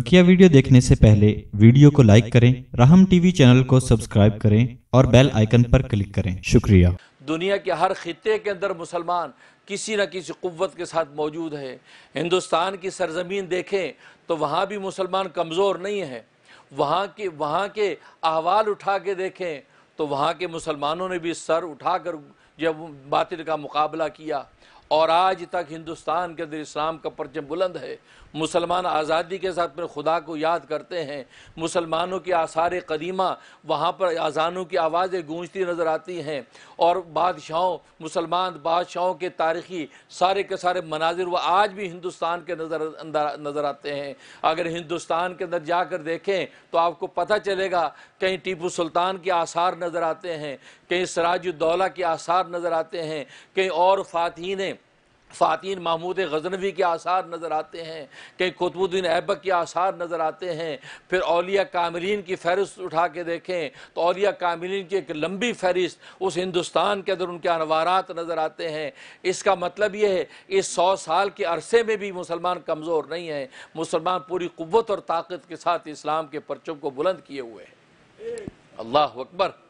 बकिया वीडियो देखने से पहले वीडियो को लाइक करें राहम टीवी चैनल को सब्सक्राइब करें और बेल आइकन पर क्लिक करें शुक्रिया दुनिया के हर खत्े के अंदर मुसलमान किसी न किसी कुत के साथ मौजूद है हिंदुस्तान की सरजमीन देखें तो वहाँ भी मुसलमान कमज़ोर नहीं है वहाँ के वहाँ के अहवाल उठा के देखें तो वहाँ के मुसलमानों ने भी सर उठा कर जब बातिल का मुकाबला किया और आज तक हिंदुस्तान के अंदर इस्लाम का परचम बुलंद है मुसलमान आज़ादी के साथ में खुदा को याद करते हैं मुसलमानों की आसार कदीमा वहाँ पर अजानों की आवाज़ें गूंजती नज़र आती हैं और बादशाहों मुसलमान बादशाहों के तारीखी सारे के सारे मनाजिर वह आज भी हिंदुस्तान के नज़र नज़र आते हैं अगर हिंदुस्तान के अंदर जाकर देखें तो आपको पता चलेगा कहीं टीपू सुल्तान के आसार नज़र आते हैं कहीं सराजुद्दौला के आसार नज़र आते हैं कहीं और फ़ातहीन फ़ातिन महमूद गजनवी के आसार नज़र आते हैं कहीं कुतबुद्दीन ऐबक के आसार नज़र आते हैं फिर अलिया कामिलीन की फहरिस्त उठा के देखें तो अलिया कामिलीन की एक लंबी फहरिस्त उस हिंदुस्तान के अंदर उनके अनवारात नज़र आते हैं इसका मतलब यह है इस सौ साल के अरसे में भी मुसलमान कमज़ोर नहीं हैं मुसलमान पूरी क़वत और ताकत के साथ इस्लाम के परचम को बुलंद किए हुए हैं अल्लाह अकबर